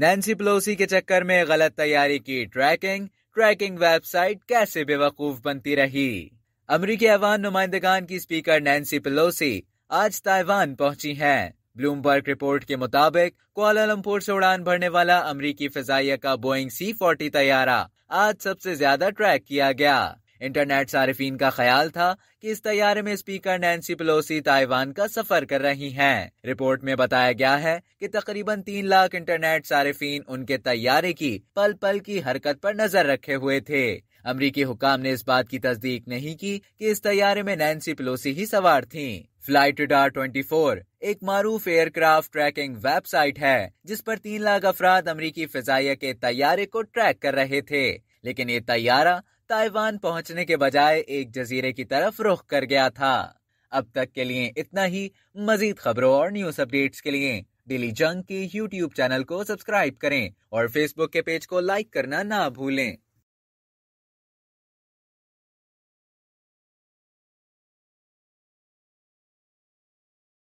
Nancy Pelosi के चक्कर में गलत तैयारी की ट्रैकिंग ट्रैकिंग वेबसाइट कैसे बेवकूफ बनती रही अमरीकी अवान नुमाइंदगान की स्पीकर नैन्सी पलोसी आज ताइवान पहुंची हैं। ब्लूमबर्ग रिपोर्ट के मुताबिक कोलालमपुर से उड़ान भरने वाला अमरीकी फिजाइया का बोइंग सी फोर्टी तैयारा आज सबसे ज्यादा ट्रैक किया गया इंटरनेट सार्फिन का ख्याल था कि इस तैयारे में स्पीकर नैन्सी पलोसी ताइवान का सफर कर रही हैं। रिपोर्ट में बताया गया है कि तकरीबन तीन लाख इंटरनेट सार्फिन उनके तैयारे की पल पल की हरकत पर नजर रखे हुए थे अमरीकी हुकाम ने इस बात की तस्दीक नहीं की कि इस तैयारे में नैन्सी पलोसी ही सवार थी फ्लाइट डार ट्वेंटी फोर एक मारूफ एयरक्राफ्ट ट्रैकिंग वेबसाइट है जिस पर तीन लाख अफराद अमरीकी फिजाइया के तैयारे को ट्रैक कर रहे थे लेकिन ये तैयारा ताइवान पहुंचने के बजाय एक जजीरे की तरफ रुख कर गया था अब तक के लिए इतना ही मजीद खबरों और न्यूज अपडेट्स के लिए डेली जंग के यूट्यूब चैनल को सब्सक्राइब करें और फेसबुक के पेज को लाइक करना ना भूलें